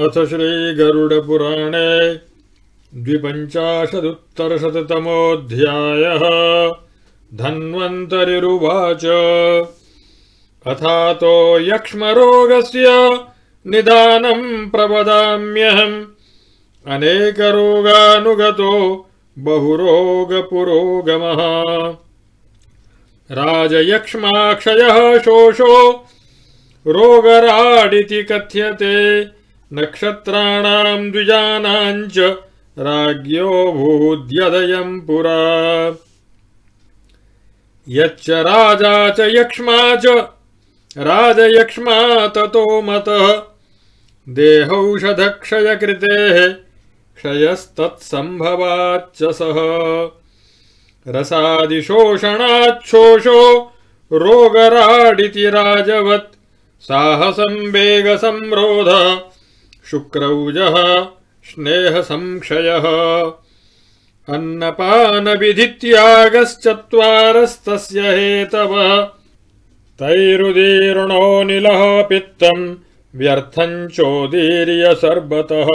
अथ श्रीगरुडपुराणे द्विपञ्चाशदुत्तरशततमोऽध्यायः धन्वन्तरिरुवाच अथातो यक्ष्मरोगस्य निदानम् प्रवदाम्यहम् अनेकरोगानुगतो बहुरोगपुरोगमः राजयक्ष्माक्षयः शोषो रोगराडिति कथ्यते नक्षत्राणाम् द्विजानाम् राज्ञो भूद्यदयम् पुरा यच्च राजा च यक्ष्मा च राजयक्ष्मा ततो मतः देहौषधक्षयकृतेः क्षयस्तत्सम्भवाच्च सः रसादिशोषणाच्छोषो रोगराडिति राजवत् शुक्रौजः स्नेहसंक्षयः अन्नपानविधित्यागश्चत्वारस्तस्य हेतव तैरुदीर्णो निलः पित्तम् व्यर्थम् चोदीर्य सर्वतः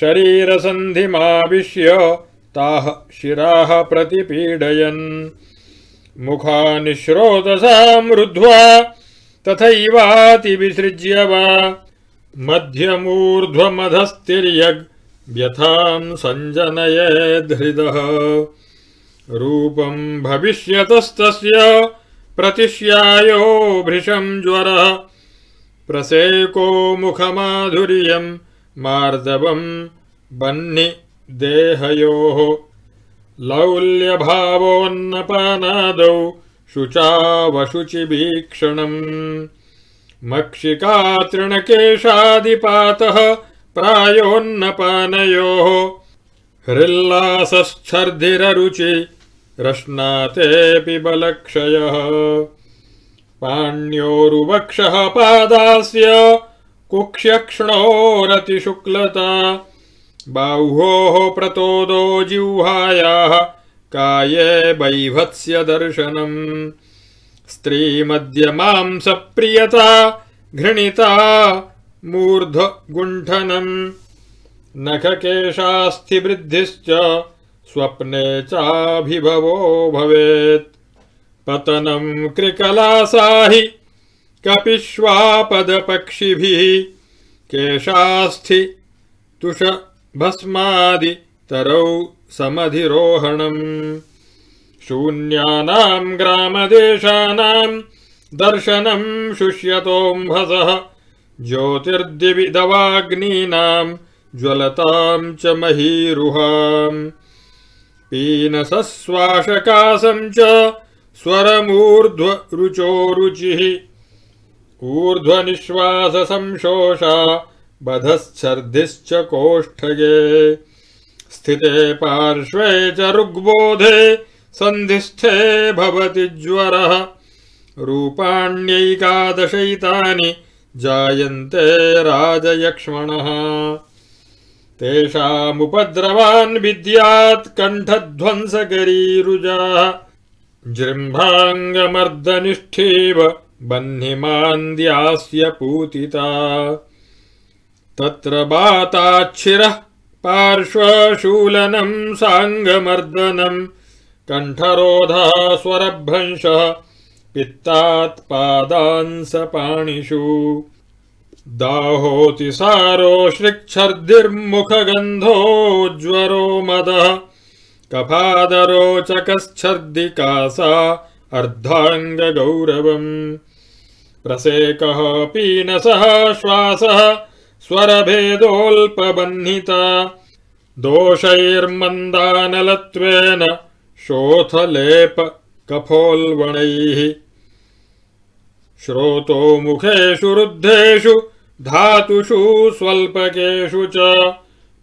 शरीरसन्धिमाविश्य ताः शिराः प्रतिपीडयन् मुखानिश्रोतसाम् रुद्ध्वा तथैवातिविसृज्य वा मध्यमूर्ध्वमधस्तिर्यग् व्यथां सञ्जनयेद्धृदः रूपं भविष्यतस्तस्य प्रतिश्यायो भृशं ज्वरः प्रसेको मुखमाधुर्यं मार्दवं बह्नि देहयोः लौल्यभावोन्नपानादौ शुचावशुचिभीक्षणम् मक्षिका तृणकेशादिपातः प्रायोन्नपानयोः हृल्लासश्छर्धिररुचि रश्नातेऽपि बलक्षयः पाण्योरुवक्षः पादास्य कुक्ष्यक्ष्णोरतिशुक्लता बाह्योः प्रतोदो जिह्वायाः काये बैभत्स्य दर्शनम् स्त्रीमद्यमांसप्रियता घृणिता नखकेशास्थि नखकेशास्थिवृद्धिश्च स्वप्ने चाभिभवो भवेत् पतनम् कृकलासाहि कपिश्वापदपक्षिभिः केशास्थि तुष भस्मादि भस्मादितरौ समधिरोहणम् शून्यानाम् ग्रामदेशानाम् दर्शनम् शुष्यतोऽम्भसः ज्योतिर्दिविदवाग्नीनाम् ज्वलताम् च महीरुहाम् पीनसस्वाशकासम् च स्वरमूर्ध्वरुचो रुचिः ऊर्ध्वनिःश्वाससंशोषा बधश्चर्दिश्च कोष्ठगे स्थिते पार्श्वे च ऋग्बोधे सन्धिस्थे भवति ज्वरः रूपाण्यैकादशैतानि जायन्ते राजयक्ष्मणः तेषामुपद्रवान् विद्यात् कण्ठध्वंसकरीरुजाः जृम्भाङ्गमर्दनिष्ठीव बह्निमान्द्यास्य पूतिता तत्र बाताच्छिरः पार्श्वशूलनम् साङ्गमर्दनम् कण्ठरोधः स्वरभ्रंशः पित्तात्पादांसपाणिषु दाहोऽतिसारोऽश्रिक्छर्दिर्मुखगन्धोज्ज्वरो मदः कफादरोचकश्छर्दिका सा अर्धाङ्गगौरवम् प्रसेकः पीनसः श्वासः स्वरभेदोऽल्पबह्निता दोषैर्मन्दानलत्वेन शोथलेप वणैः श्रोतो मुखेषु रुद्धेषु धातुषु स्वल्पकेषु च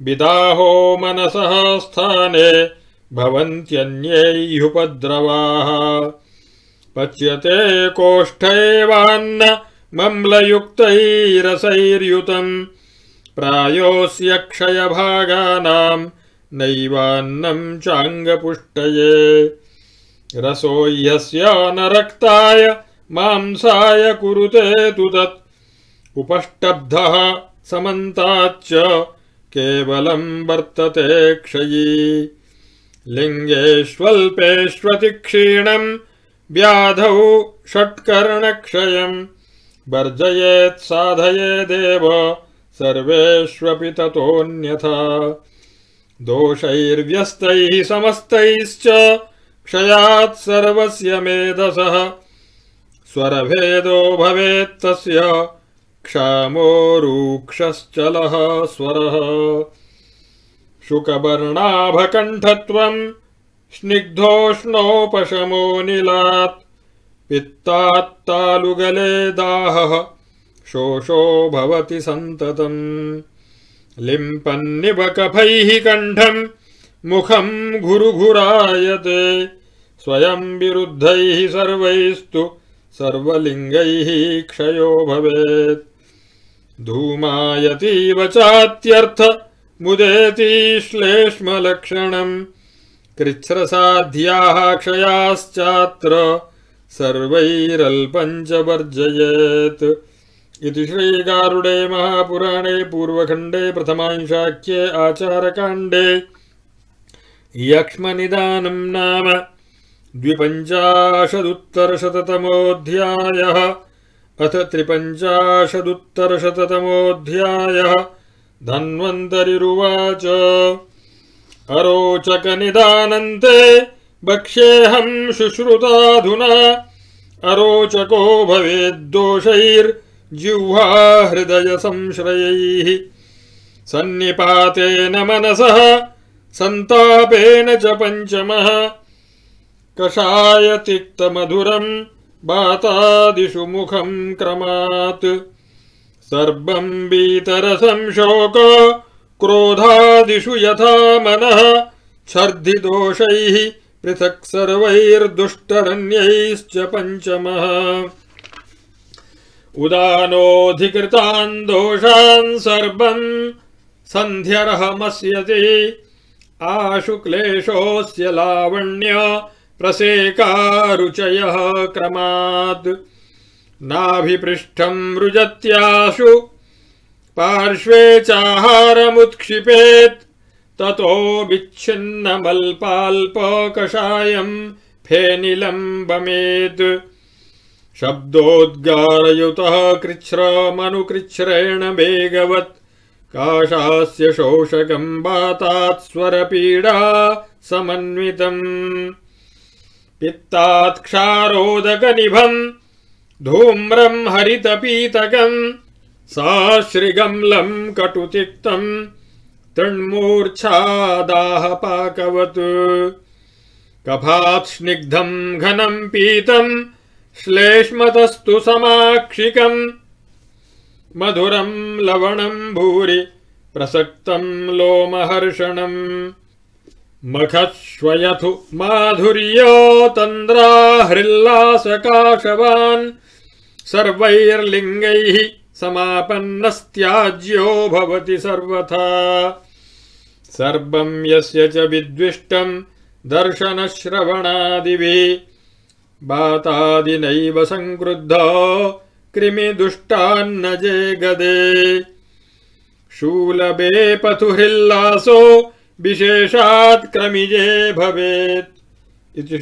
विदाहो मनसः स्थाने भवन्त्यन्यैः उपद्रवाः पच्यते कोष्ठैवान्न मम्लयुक्तैरसैर्युतम् प्रायोऽस्य क्षयभागानाम् नैवान्नं चाङ्गपुष्टये रसो यस्या नरक्ताय मांसाय कुरुते तु तत् उपष्टब्धः समन्ताच्च केवलं वर्तते क्षयी लिङ्गेष्वल्पेष्वतिक्षीणम् व्याधौ षट्कर्णक्षयम् वर्जयेत् साधयेदेव सर्वेष्वपि ततोऽन्यथा दोषैर्व्यस्तैः समस्तैश्च क्षयात् सर्वस्य मेधसः स्वरभेदो भवेत्तस्य क्षामोरूक्षश्चलः स्वरः शुकवर्णाभकण्ठत्वम् निलात्, पित्तात्तालुगले दाहः शोषो भवति सन्ततम् लिम्पन्निव कफैः कण्ठम् मुखम् स्वयं विरुद्ध विरुद्धैः सर्वैस्तु सर्वलिङ्गैः क्षयो भवेत् धूमायतीव चात्यर्थ मुदेतीश्लेष्मलक्षणम् कृच्छ्रसाध्याः क्षयाश्चात्र सर्वैरल्पञ्च वर्जयेत् इति श्रीगारुडे महापुराणे पूर्वखण्डे प्रथमांशाख्ये आचारकाण्डे यक्ष्मनिदानम् नाम द्विपञ्चाशदुत्तरशततमोऽध्यायः अथ त्रिपञ्चाशदुत्तरशततमोऽध्यायः धन्वन्तरिरुवाच अरोचकनिदानन्ते शुश्रुताधुना अरोचको भवेद्दोषैर् जिह्वा संश्रय सन्निपातेन मनसः सन्तापेन च पञ्चमः कषायतिक्तमधुरम् बातादिषु मुखम् क्रमात् सर्वम् बीतरसं शोक क्रोधादिषु यथा मनः छर्दिदोषैः पृथक् सर्वैर्दुष्टरन्यैश्च पञ्चमः उदानोऽधिकृतान् दोषान् सर्वम् सन्ध्यर्हमस्यति आशुक्लेशोऽस्य लावण्य प्रसेकारुचयः क्रमात् नाभिपृष्ठम् रुजत्याशु पार्श्वे चाहारमुत्क्षिपेत् ततो विच्छिन्नमल्पाल्पकषायम् फेनिलम् शब्दोद्गारयुतः कृच्छ्रामनुकृच्छ्रेण वेगवत् काशास्य शोषकम् वातात् स्वरपीडा समन्वितम् पित्तात् क्षारोदकनिभम् धूम्रम् हरितपीतकम् सा श्रिगम्लम् कटुचित्तम् तृण्मूर्च्छादाः पाकवत् घनम् पीतम् श्लेष्मतस्तु समाक्षिकम् मधुरम् लवणम् भूरि प्रसक्तम् लोमहर्षणम् मखत्श्वयथु माधुर्योतन्द्राहृल्लासकाशवान् सर्वैर्लिङ्गैः समापन्नस्त्याज्यो भवति सर्वथा सर्वम् यस्य च विद्विष्टम् दर्शनश्रवणादिभिः बातादिनैव सङ्क्रुद्ध कृमिदुष्टान्नजे गदे शूलबे पथुहृल्लासो विशेषात् क्रमिजे भवेत् इति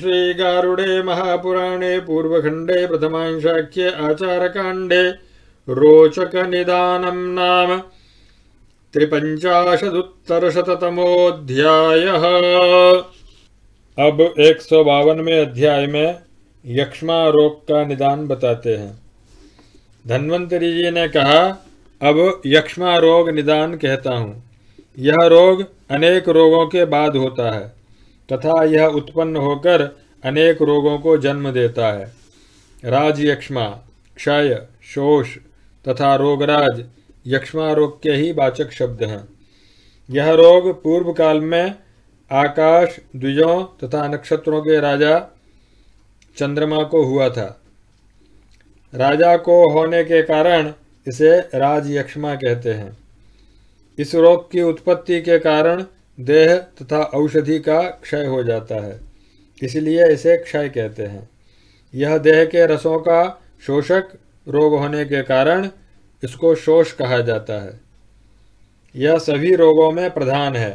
महापुराणे पूर्वखंडे प्रथमांशाख्ये रोचक निदानम नाम त्रिपञ्चाशदुत्तरशततमोऽध्यायः अब एक सौ बावनवें अध्याय में यक्षमा रोग का निदान बताते हैं धन्वंतरी जी ने कहा अब यक्षमा रोग निदान कहता हूँ यह रोग अनेक रोगों के बाद होता है तथा यह उत्पन्न होकर अनेक रोगों को जन्म देता है राजयक्षमा क्षय शोष तथा रोगराज यक्षमा रोग के ही वाचक शब्द हैं यह रोग पूर्व काल में आकाश द्विजों तथा नक्षत्रों के राजा चंद्रमा को हुआ था राजा को होने के कारण इसे राजयक्षमा कहते हैं इस रोग की उत्पत्ति के कारण देह तथा औषधि का क्षय हो जाता है इसलिए इसे क्षय कहते हैं यह देह के रसों का शोषक रोग होने के कारण इसको शोष कहा जाता है यह सभी रोगों में प्रधान है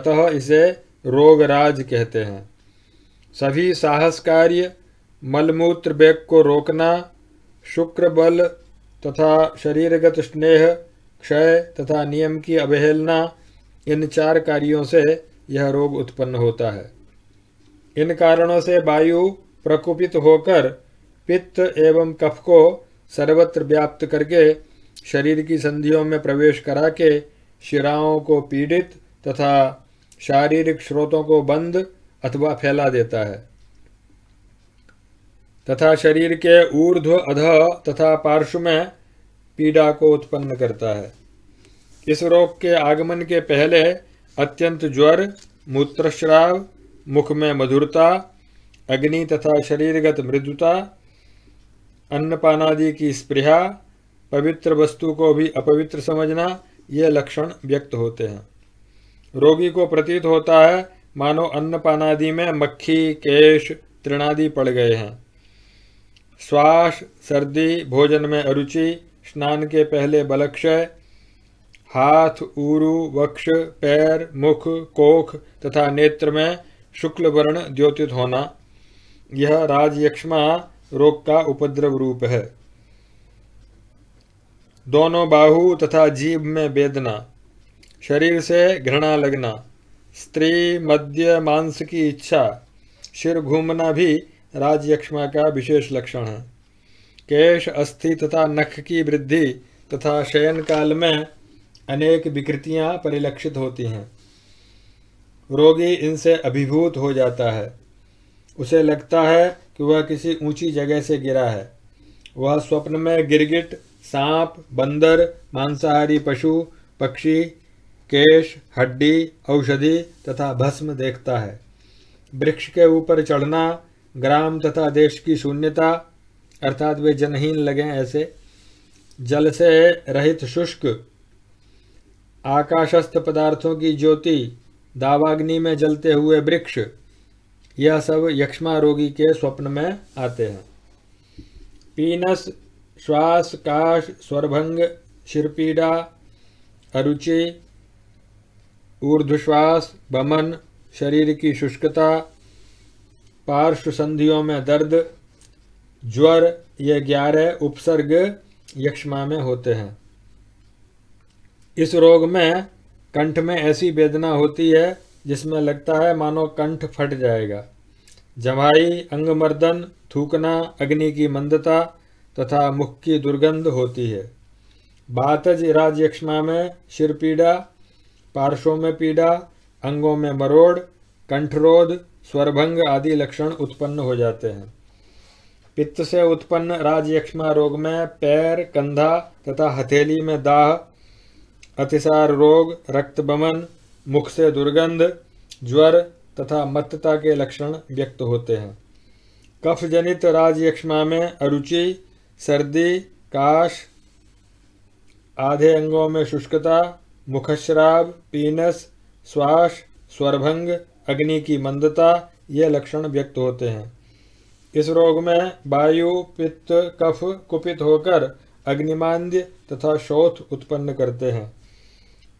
अतः इसे रोगराज कहते हैं सभी साहस कार्य मलमूत्र बेग को रोकना शुक्र बल तथा शरीरगत स्नेह क्षय तथा नियम की अवहेलना इन चार कार्यों से यह रोग उत्पन्न होता है इन कारणों से वायु प्रकुपित होकर पित्त एवं कफ को सर्वत्र व्याप्त करके शरीर की संधियों में प्रवेश करा के शिराओं को पीड़ित तथा शारीरिक स्रोतों को बंद अथवा फैला देता है तथा शरीर के ऊर्ध्व अध तथा पार्श्व में पीड़ा को उत्पन्न करता है इस रोग के आगमन के पहले अत्यंत ज्वर मूत्रश्राव मुख में मधुरता अग्नि तथा शरीरगत मृदुता अन्नपानादि की स्पृहा पवित्र वस्तु को भी अपवित्र समझना ये लक्षण व्यक्त होते हैं रोगी को प्रतीत होता है मानो अन्नपानादि में मक्खी केश तृणादि पड़ गए हैं श्वास सर्दी भोजन में अरुचि स्नान के पहले बलक्षय हाथ ऊरु वक्ष पैर मुख कोख तथा नेत्र में शुक्ल वर्ण द्योतित होना यह राजयक्षमा रोग का उपद्रव रूप है दोनों बाहु तथा जीभ में वेदना शरीर से घृणा लगना स्त्री मध्य मांस की इच्छा सिर घूमना भी राजयक्ष्मा का विशेष लक्षण है केश अस्थि तथा नख की वृद्धि तथा शयन काल में अनेक विकृतियां परिलक्षित होती हैं रोगी इनसे अभिभूत हो जाता है उसे लगता है कि वह किसी ऊंची जगह से गिरा है वह स्वप्न में गिरगिट सांप बंदर मांसाहारी पशु पक्षी केश हड्डी औषधि तथा भस्म देखता है वृक्ष के ऊपर चढ़ना ग्राम तथा देश की शून्यता अर्थात वे जनहीन लगे ऐसे जल से रहित शुष्क आकाशस्थ पदार्थों की ज्योति दावाग्नि में जलते हुए वृक्ष यह सब यक्षमा रोगी के स्वप्न में आते हैं पीनस श्वास काश स्वरभंग शिरपीड़ा अरुचि ऊर्ध्वश्वास बमन शरीर की शुष्कता पार्श्व संधियों में दर्द ज्वर ये ग्यारह उपसर्ग यक्षमा में होते हैं इस रोग में कंठ में ऐसी वेदना होती है जिसमें लगता है मानो कंठ फट जाएगा जवाई अंगमर्दन थूकना अग्नि की मंदता तथा मुख की दुर्गंध होती है बातज इराज यक्षमा में शिर पीड़ा पार्श्वों में पीड़ा अंगों में मरोड़ कंठरोध स्वरभंग आदि लक्षण उत्पन्न हो जाते हैं पित्त से उत्पन्न राजयक्षमा रोग में पैर कंधा तथा हथेली में दाह अतिसार रोग रक्त बमन मुख से दुर्गंध ज्वर तथा मत्तता के लक्षण व्यक्त होते हैं कफ जनित राजयक्षमा में अरुचि सर्दी काश आधे अंगों में शुष्कता मुखश्राव पीनस श्वास स्वरभंग अग्नि की मंदता ये लक्षण व्यक्त होते हैं इस रोग में वायु पित्त कफ कुपित होकर अग्निमांद्य तथा शोथ उत्पन्न करते हैं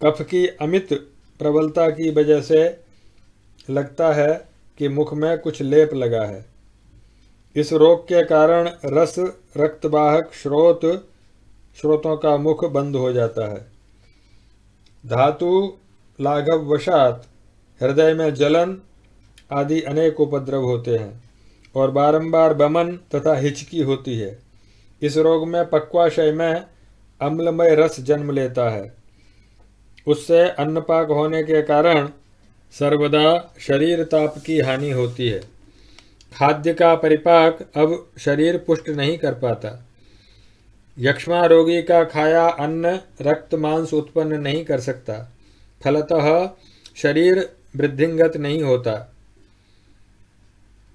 कफ की अमित प्रबलता की वजह से लगता है कि मुख में कुछ लेप लगा है इस रोग के कारण रस रक्तवाहक स्रोत स्रोतों का मुख बंद हो जाता है धातु लाघव वशात हृदय में जलन आदि अनेक उपद्रव होते हैं और बारंबार बमन तथा हिचकी होती है इस रोग में पक्वाशय में अम्लमय रस जन्म लेता है उससे अन्नपाक होने के कारण सर्वदा शरीर ताप की हानि होती है खाद्य का परिपाक अब शरीर पुष्ट नहीं कर पाता यक्षमा रोगी का खाया अन्न रक्त मांस उत्पन्न नहीं कर सकता फलतः शरीर वृद्धिंगत नहीं होता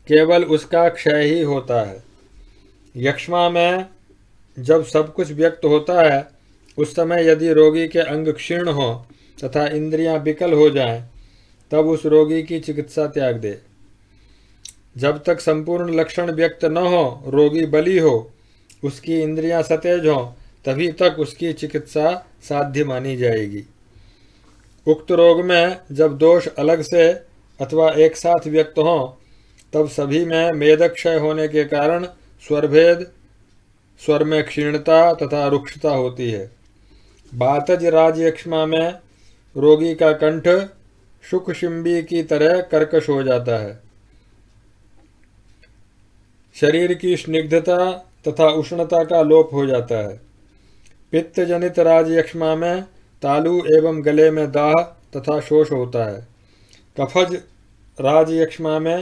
केवल उसका क्षय ही होता है यक्ष्मा में जब सब कुछ व्यक्त होता है उस समय यदि रोगी के अंग क्षीण हो तथा इंद्रियां विकल हो जाएं, तब उस रोगी की चिकित्सा त्याग दे जब तक संपूर्ण लक्षण व्यक्त न हो रोगी बली हो उसकी इंद्रियां सतेज हो तभी तक उसकी चिकित्सा साध्य मानी जाएगी उक्त रोग में जब दोष अलग से अथवा एक साथ व्यक्त हों तब सभी में मेदक्षय होने के कारण स्वरभेद स्वर में क्षीणता तथा रुक्षता होती है बातज राजयक्षमा में रोगी का कंठ सुखशिम्बी की तरह कर्कश हो जाता है शरीर की स्निग्धता तथा उष्णता का लोप हो जाता है पित्त जनित राजयक्षमा में तालु एवं गले में दाह तथा शोष होता है कफज राजयक्षमा में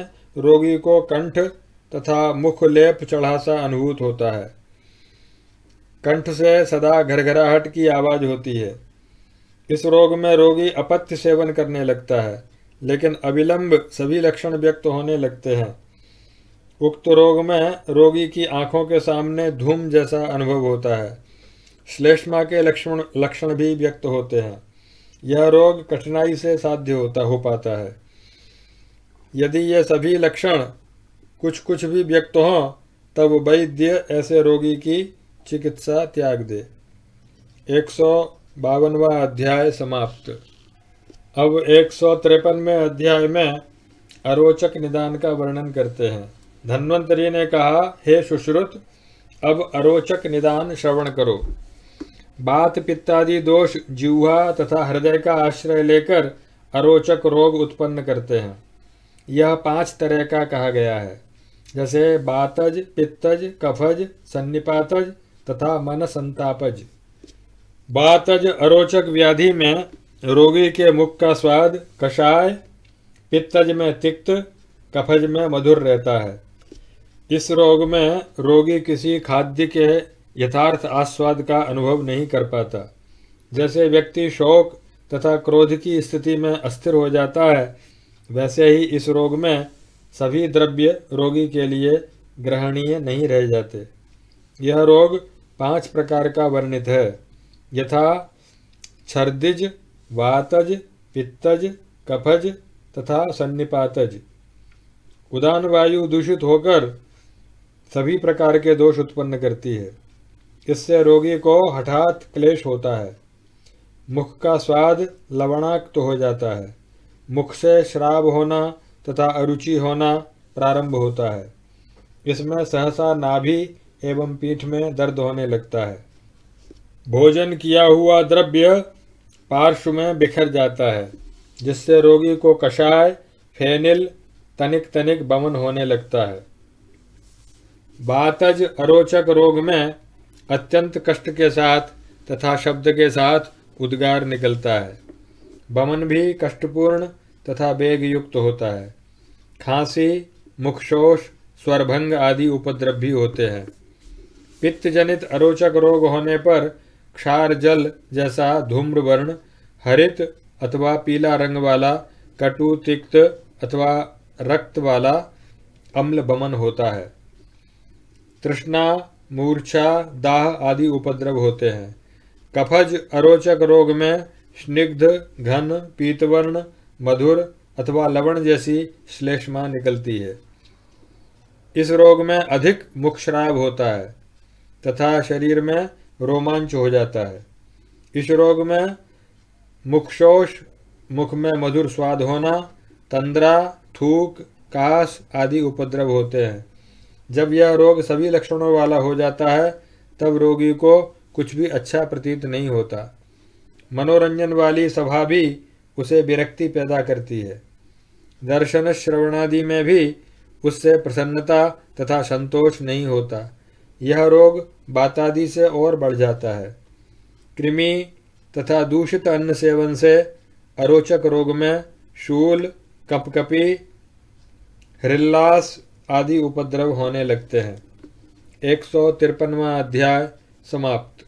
रोगी को कंठ तथा मुख लेप चढ़ा सा अनुभूत होता है कंठ से सदा घरघराहट की आवाज़ होती है इस रोग में रोगी अपत्य सेवन करने लगता है लेकिन अविलंब सभी लक्षण व्यक्त होने लगते हैं उक्त रोग में रोगी की आंखों के सामने धूम जैसा अनुभव होता है श्लेष्मा के लक्षण लक्षण भी व्यक्त होते हैं यह रोग कठिनाई से साध्य होता हो पाता है यदि यह सभी लक्षण कुछ कुछ भी व्यक्त हों तब वैद्य ऐसे रोगी की चिकित्सा त्याग दे एक सौ बावनवा अध्याय समाप्त अब एक सौ में अध्याय में अरोचक निदान का वर्णन करते हैं धन्वंतरी ने कहा हे सुश्रुत अब अरोचक निदान श्रवण करो बात पित्तादि दोष जीवा तथा हृदय का आश्रय लेकर अरोचक रोग उत्पन्न करते हैं यह पांच तरह का कहा गया है जैसे बातज पित्तज कफज सन्निपातज तथा मन संतापज बातज अरोचक व्याधि में रोगी के मुख का स्वाद कषाय पित्तज में तिक्त कफज में मधुर रहता है इस रोग में रोगी किसी खाद्य के यथार्थ आस्वाद का अनुभव नहीं कर पाता जैसे व्यक्ति शोक तथा क्रोध की स्थिति में अस्थिर हो जाता है वैसे ही इस रोग में सभी द्रव्य रोगी के लिए ग्रहणीय नहीं रह जाते यह रोग पांच प्रकार का वर्णित है यथा छर्दिज वातज पित्तज कफज तथा सन्निपातज उदान वायु दूषित होकर सभी प्रकार के दोष उत्पन्न करती है इससे रोगी को हठात क्लेश होता है मुख का स्वाद लवणाक्त तो हो जाता है मुख से श्राव होना तथा अरुचि होना प्रारंभ होता है इसमें सहसा नाभि एवं पीठ में दर्द होने लगता है भोजन किया हुआ द्रव्य पार्श्व में बिखर जाता है जिससे रोगी को कषाय फेनिल तनिक तनिक बमन होने लगता है बातज अरोचक रोग में अत्यंत कष्ट के साथ तथा शब्द के साथ उद्गार निकलता है बमन भी कष्टपूर्ण तथा वेग युक्त होता है खांसी मुखशोष स्वरभंग आदि उपद्रव भी होते हैं पित्तजनित अरोचक रोग होने पर क्षार जल जैसा धूम्र वर्ण हरित अथवा पीला रंग वाला कटु तिक्त अथवा रक्त वाला अम्ल बमन होता है तृष्णा मूर्छा दाह आदि उपद्रव होते हैं कफज अरोचक रोग में स्निग्ध घन पीतवर्ण मधुर अथवा लवण जैसी श्लेष्मा निकलती है इस रोग में अधिक मुखश्राव होता है तथा शरीर में रोमांच हो जाता है इस रोग में मुखशोष मुख में मधुर स्वाद होना तंद्रा थूक कास आदि उपद्रव होते हैं जब यह रोग सभी लक्षणों वाला हो जाता है तब रोगी को कुछ भी अच्छा प्रतीत नहीं होता मनोरंजन वाली सभा भी उसे विरक्ति पैदा करती है दर्शन श्रवणादि में भी उससे प्रसन्नता तथा संतोष नहीं होता यह रोग बातादि से और बढ़ जाता है कृमि तथा दूषित अन्न सेवन से अरोचक रोग में शूल कपकपी हृल्लास आदि उपद्रव होने लगते हैं एक सौ तिरपनवा अध्याय समाप्त